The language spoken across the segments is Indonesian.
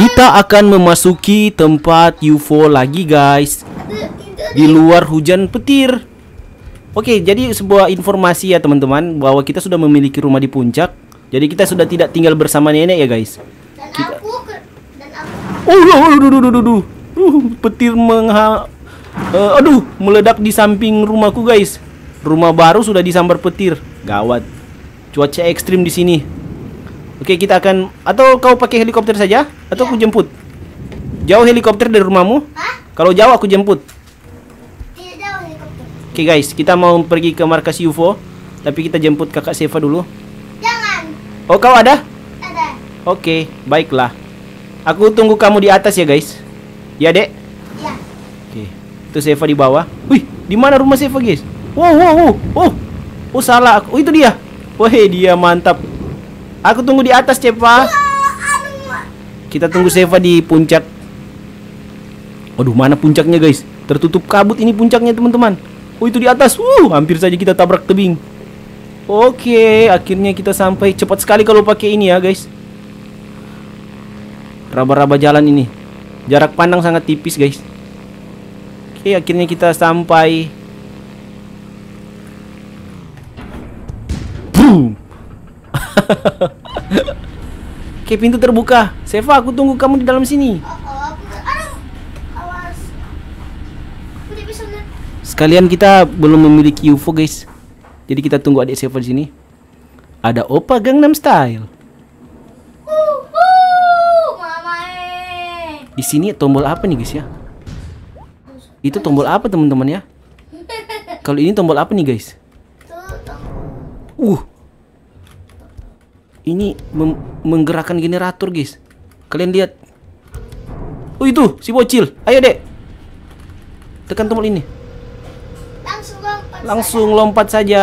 Kita akan memasuki tempat UFO lagi guys Di luar hujan petir Oke jadi sebuah informasi ya teman-teman Bahwa kita sudah memiliki rumah di puncak Jadi kita sudah tidak tinggal bersama nenek ya guys Dan kita... aku Dan aku Oh aduh aduh aduh aduh uh, Petir mengha uh, Aduh meledak di samping rumahku guys Rumah baru sudah disambar petir Gawat Cuaca ekstrim di sini Oke, kita akan atau kau pakai helikopter saja atau aku iya. jemput. Jauh helikopter dari rumahmu? Kalau jauh aku jemput. Iya, guys, kita mau pergi ke markas UFO, tapi kita jemput Kakak Seva dulu. Jangan. Oh, kau ada? Ada. Oke, baiklah. Aku tunggu kamu di atas ya, guys. Ya, Dek? Ya. Oke. Itu Seva di bawah. Wih, di mana rumah Seva, guys? Wow, oh, wow, oh, wow. Oh, oh. Oh, salah aku. Oh, itu dia. Wah, dia mantap. Aku tunggu di atas, Cepa. Kita tunggu Seva di puncak. Aduh, mana puncaknya, guys? Tertutup kabut ini puncaknya, teman-teman. Oh, itu di atas. Uh, hampir saja kita tabrak tebing. Oke, akhirnya kita sampai. Cepat sekali kalau pakai ini ya, guys. Raba-raba jalan ini. Jarak pandang sangat tipis, guys. Oke, akhirnya kita sampai. Boom. Oke, pintu terbuka. Seva, aku tunggu kamu di dalam sini. Oh, oh, Sekalian kita belum memiliki UFO, guys. Jadi kita tunggu adik Seva di sini. Ada Opa Gangnam Style. Eh. Di sini tombol apa nih, guys ya? Itu tombol apa, teman-teman ya? Kalau ini tombol apa nih, guys? Uh, ini menggerakkan generator guys kalian lihat oh itu si bocil ayo dek tekan tombol ini langsung lompat langsung saja. lompat saja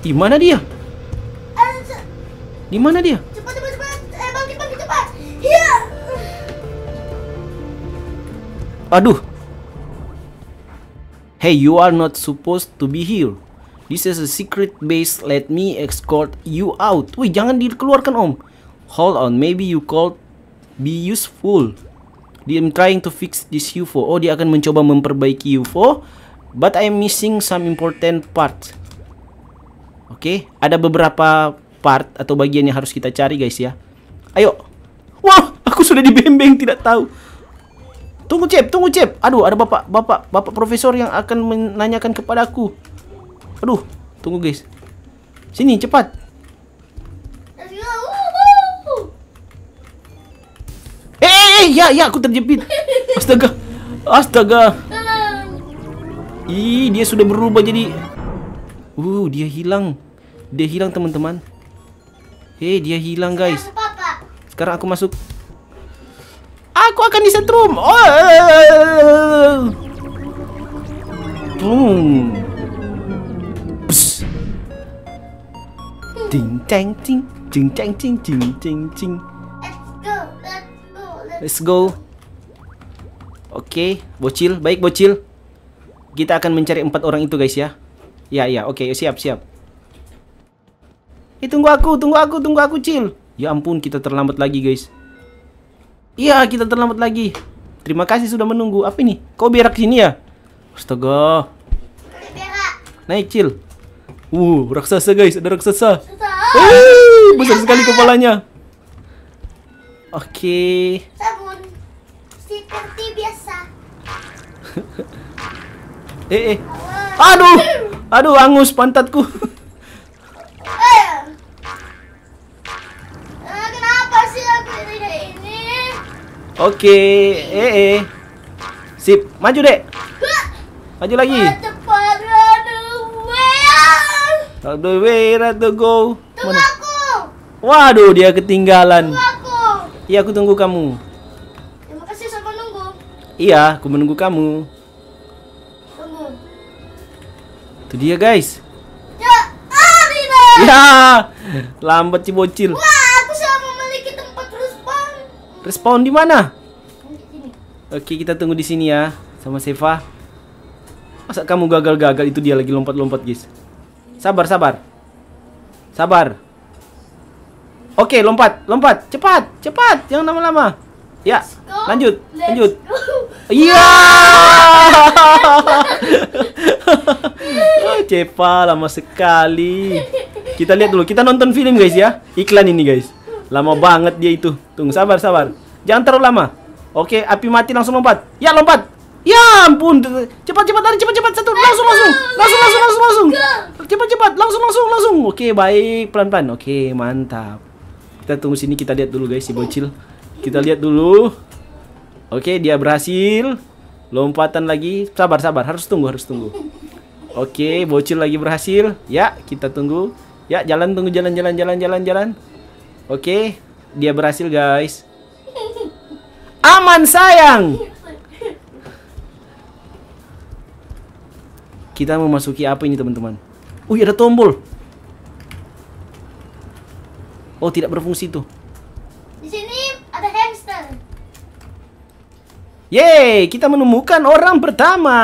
di mana dia eh, di mana dia cepat cepat cepat eh cepat Ya. aduh hey you are not supposed to be here This is a secret base. Let me escort you out. Wih, jangan dikeluarkan, Om. Hold on, maybe you called be useful. I'm trying to fix this UFO. Oh, dia akan mencoba memperbaiki UFO, but I'm missing some important part. Oke, okay, ada beberapa part atau bagian yang harus kita cari, guys ya. Ayo. Wah, aku sudah dibembeng tidak tahu. Tunggu, Cep, tunggu, Cep. Aduh, ada Bapak, Bapak, Bapak profesor yang akan menanyakan kepadaku. Aduh, tunggu guys. Sini cepat. Eh, eh, eh, ya, ya, aku terjepit. Astaga, astaga. Ih, dia sudah berubah jadi. Uh, dia hilang. Dia hilang teman-teman. Hei, dia hilang guys. Sekarang aku masuk. Aku akan disetrum. Oh. Boom. Eh, Ding dang ding, ding dang ding ding ding ding. Let's go. Let's Let's go Oke, okay, bocil, baik bocil. Kita akan mencari empat orang itu guys ya. Ya ya, oke okay, siap siap. Eh tunggu aku, tunggu aku, tunggu aku cil. Ya ampun kita terlambat lagi guys. Iya kita terlambat lagi. Terima kasih sudah menunggu. Apa ini? Kau berak sini ya? Astaga. Naik cil. Uh raksasa guys, ada raksasa. Hei, besar sekali kepalanya. Oke. Okay. Sabun seperti biasa. eh, eh. Aduh. Aduh, angus pantatku. Eh, eh, kenapa sih aku tidak ini? Oke, eh, eh. Sip, maju dek. Maju lagi. The way, the way to go. Mana? Aku. Waduh, dia ketinggalan. aku. Iya, aku tunggu kamu. Terima kasih sudah menunggu. Iya, aku menunggu kamu. Tunggu. Itu dia, guys. Ya, ya lambat si bocil. Wah, aku sudah memiliki tempat respawn. Respawn di mana? Oke, kita tunggu di sini ya sama Seva. Masa kamu gagal-gagal itu dia lagi lompat-lompat, guys. Sabar, sabar. Sabar. Oke, lompat, lompat, cepat, cepat, jangan lama-lama. Ya, lanjut, lanjut. Iya. Yeah! Cepat, lama sekali. Kita lihat dulu, kita nonton film guys ya. Iklan ini guys. Lama banget dia itu. Tunggu, sabar, sabar. Jangan terlalu lama. Oke, api mati langsung lompat. Ya, lompat. Ya ampun, cepat cepat lari cepat cepat satu langsung langsung langsung langsung langsung langsung cepat cepat langsung langsung langsung. Oke baik pelan pelan. Oke mantap. Kita tunggu sini kita lihat dulu guys si bocil. Kita lihat dulu. Oke dia berhasil. Lompatan lagi. Sabar sabar harus tunggu harus tunggu. Oke bocil lagi berhasil. Ya kita tunggu. Ya jalan tunggu jalan jalan jalan jalan jalan. Oke dia berhasil guys. Aman sayang. Kita memasuki apa ini teman-teman? Uh, ada tombol. Oh, tidak berfungsi tuh. Di sini ada hamster. Yeay, kita menemukan orang pertama.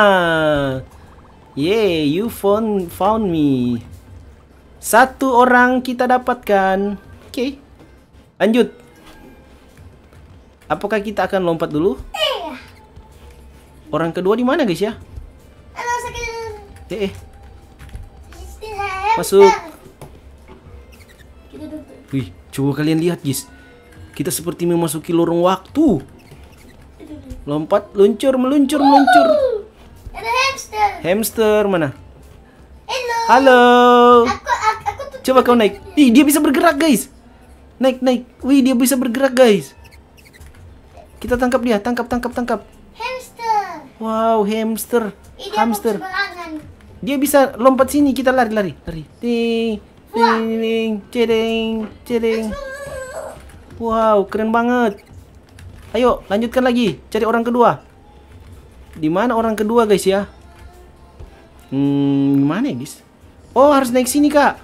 Yeay, you found found me. Satu orang kita dapatkan. Oke. Okay. Lanjut. Apakah kita akan lompat dulu? Iya. Orang kedua di mana, guys ya? Eh, eh. Masuk. Wih, coba kalian lihat, guys. Kita seperti memasuki lorong waktu. Lompat, luncur, meluncur, meluncur. Ada hamster. Hamster mana? Halo. coba kau naik. Ih, dia bisa bergerak, guys. Naik, naik. Wih, dia bisa bergerak, guys. Kita tangkap dia, tangkap, tangkap, tangkap. Hamster. Wow, hamster. Ini hamster. Dia bisa lompat sini, kita lari, lari, lari. Ting, ting, ting, cering cering Wow, keren banget. Ayo, lanjutkan lagi. Cari orang kedua. Di mana orang kedua, guys ya? Hmm, mana ya, guys? Oh, harus naik sini, Kak.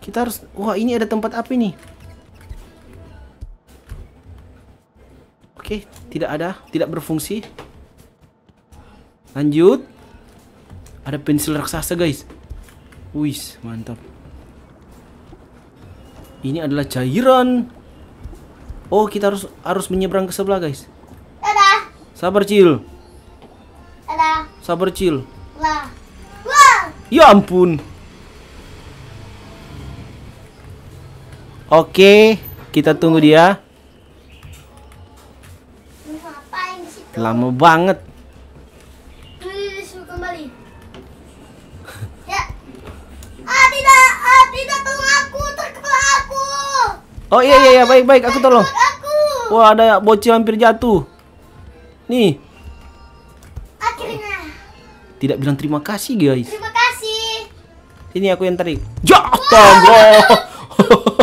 Kita harus Wah, ini ada tempat apa ini? Oke, tidak ada, tidak berfungsi. Lanjut. Ada pensil raksasa guys. Wih mantap. Ini adalah cairan. Oh, kita harus harus menyeberang ke sebelah, guys. Dadah. Sabar, Cil. Dadah. Sabar, Cil. Wah. Ya ampun. Oke, kita tunggu dia. Lama banget. Oh iya, iya iya baik baik aku tolong. Aku. Wah ada bocil hampir jatuh. Nih. Akhirnya. Tidak bilang terima kasih guys. Terima kasih. Ini aku yang tarik. Jatuh ya,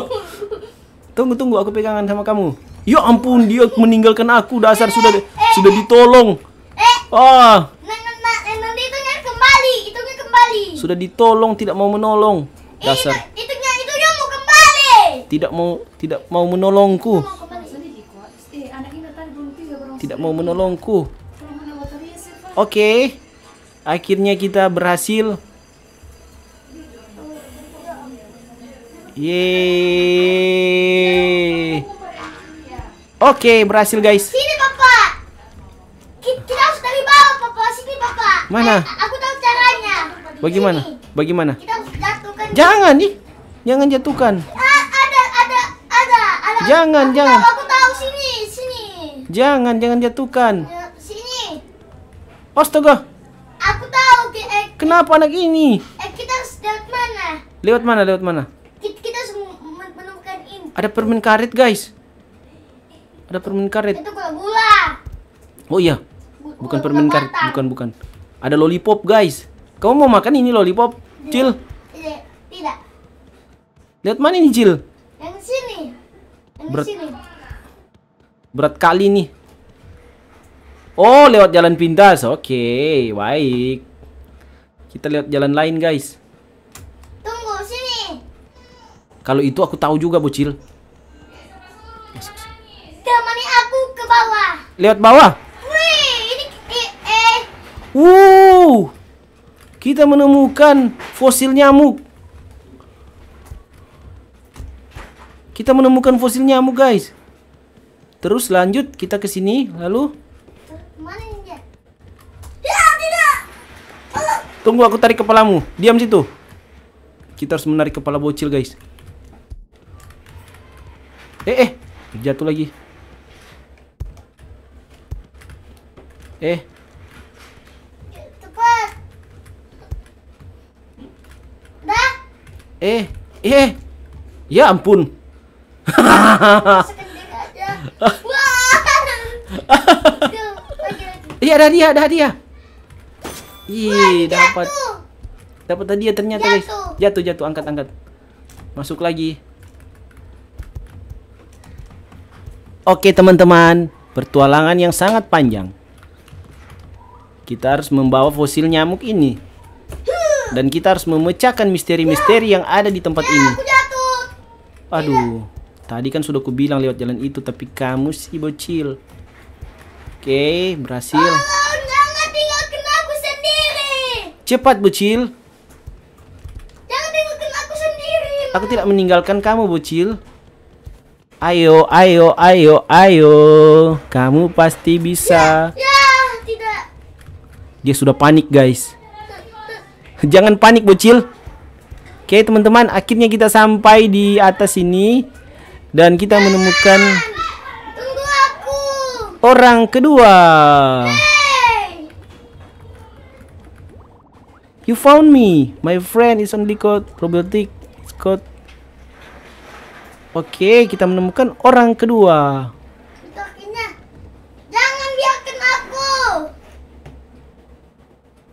tunggu tunggu aku pegangan sama kamu. Ya ampun dia meninggalkan aku dasar eh, sudah eh, eh, sudah ditolong. Eh. Ah. Nanti nah, nah. itu kembali, itu kembali. Sudah ditolong tidak mau menolong. Dasar. Eh, itu, itu tidak mau tidak mau menolongku eh, ya, tidak mau menolongku ya, oke okay. akhirnya kita berhasil ye Oke, okay, berhasil guys. Sini, Kita harus dari bawah, Papa. Sini, Mana? Eh, aku tahu caranya. Bagaimana? Bagaimana? Kita harus jatuhkan. Jangan, nih. Jangan jatuhkan. Jangan, aku jangan. Tahu, aku tahu sini, sini. Jangan, jangan jatuhkan. Ya, sini. Astaga. Aku tahu. Eh, Kenapa anak ini? Eh, kita harus lewat mana? Lewat mana? Lewat mana? Kita, kita harus menemukan ini. Ada permen karet, guys. Ada permen karet. Itu gula-gula. Oh iya. bukan gula permen karet, bukan bukan. Ada lollipop, guys. Kamu mau makan ini lollipop, Cil? Tidak. Lihat mana ini, Cil? Berat. Berat kali nih. Oh, lewat jalan pintas. Oke, okay, baik. Kita lihat jalan lain, guys. Tunggu sini. Kalau itu aku tahu juga, Bocil. Temani aku ke bawah. Lewat bawah. Wih, ini eh, eh. Wow. Kita menemukan fosil nyamuk. Kita menemukan fosil nyamuk, guys. Terus lanjut kita ke sini, lalu ya, Tunggu aku tarik kepalamu. Diam situ. Kita harus menarik kepala bocil, guys. Eh, eh. Jatuh lagi. Eh. Eh, eh. Ya ampun. Iya ada dia, ada dia. Ih, dapat. Dapat tadi ya ternyata, jatuh. guys. Jatuh, jatuh, angkat, angkat. Masuk lagi. Oke, teman-teman. Pertualangan yang sangat panjang. Kita harus membawa fosil nyamuk ini. Dan kita harus memecahkan misteri-misteri ya. yang ada di tempat ya, ini. Aduh. Tadi kan sudah bilang lewat jalan itu, tapi kamu si bocil. Oke, berhasil. Cepat, bocil. aku tidak meninggalkan kamu, bocil. Ayo, ayo, ayo, ayo. Kamu pasti bisa. Ya, ya, Dia sudah panik, guys. jangan panik, bocil. Oke, teman-teman, akhirnya kita sampai di atas ini dan kita menemukan orang kedua. Hey. You found me. My friend is only called robotic. It's Oke, okay, kita menemukan orang kedua. Kakinya. Jangan biarkan aku.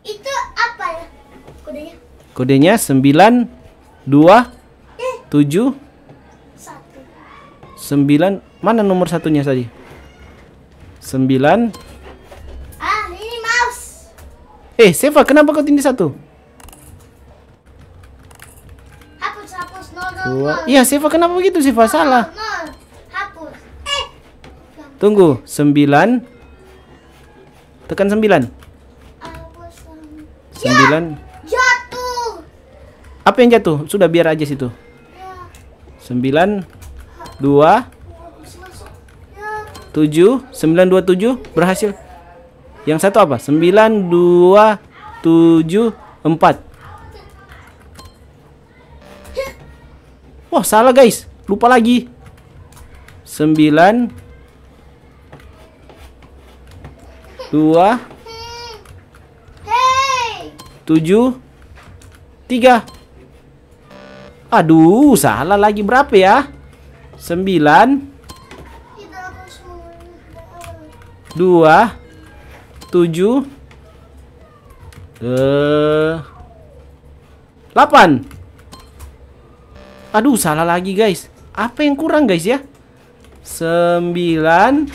Itu apa ya? Kodenya? Kodenya 9 2 eh. 9 mana nomor satunya tadi 9 ah ini mouse eh Seva kenapa kau tindih satu hapus hapus nol nol iya Seva kenapa begitu Seva nol, salah nol, hapus eh tunggu 9 tekan 9 9 ya, jatuh apa yang jatuh sudah biar aja situ 9 ya dua tujuh sembilan dua tujuh berhasil yang satu apa sembilan dua tujuh empat wah salah guys lupa lagi sembilan dua tujuh tiga aduh salah lagi berapa ya sembilan dua tujuh eh aduh salah lagi guys apa yang kurang guys ya sembilan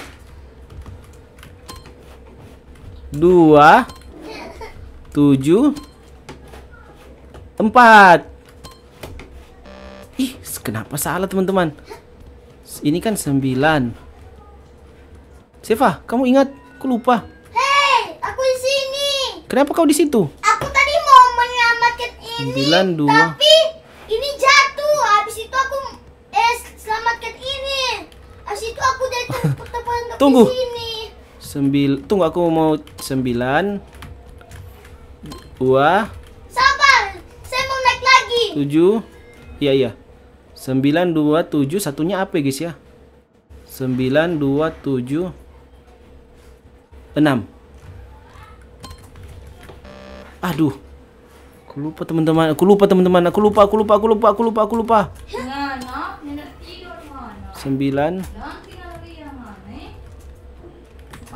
dua tujuh empat ih kenapa salah teman-teman ini kan sembilan. Siva, kamu ingat? Aku lupa. Hei, aku di sini. Kenapa kau di situ? Aku tadi mau menyelamatkan ini. 9 2. Tapi ini jatuh. Habis itu aku eh selamatkan ini. Habis itu aku dari terpertepaan Tunggu. sini. Sembil, tunggu aku mau sembilan dua. Sabar, saya mau naik lagi. Tujuh. Iya, iya. 927 satunya apa ya guys ya 927 6 Aduh Aku lupa teman-teman Aku lupa teman-teman Aku lupa aku lupa aku lupa aku lupa aku lupa 9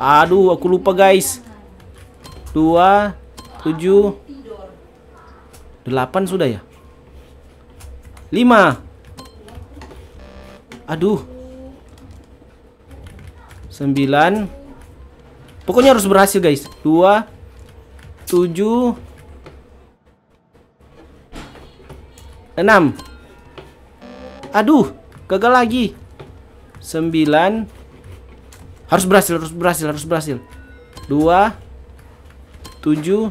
Aduh aku lupa guys 2 7 8 sudah ya 5 Aduh. 9 Pokoknya harus berhasil, guys. 2 7 6 Aduh, gagal lagi. 9 Harus berhasil, harus berhasil, harus berhasil. 2 7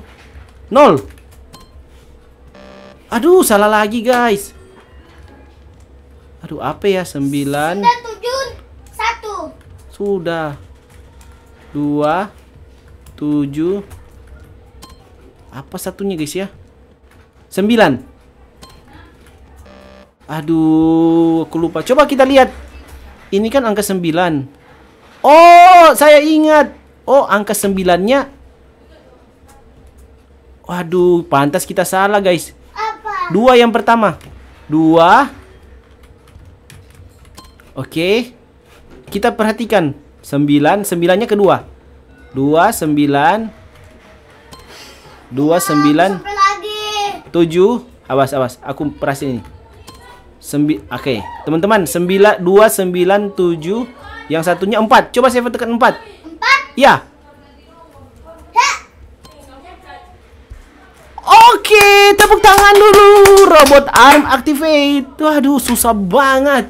0 Aduh, salah lagi, guys. Aduh, apa ya? Sembilan. sudah tujuh, satu. Sudah. Dua, tujuh. Apa satunya guys ya? Sembilan. Aduh, aku lupa. Coba kita lihat. Ini kan angka sembilan. Oh, saya ingat. Oh, angka sembilannya. Waduh, pantas kita salah guys. Apa? Dua yang pertama. Dua. Oke. Kita perhatikan. sembilan sembilannya kedua dua sembilan dua sembilan tujuh, awas awas aku perhatikan ini. Sembi Oke, okay. teman-teman, sembilan dua sembilan tujuh yang satunya empat, Coba saya tekan empat. 4? Ya. ya. Oke, tepuk tangan dulu. Robot arm activate. Waduh, susah banget.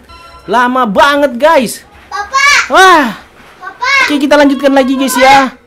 Lama banget guys. Papa. Wah. Papa. Oke kita lanjutkan lagi guys ya.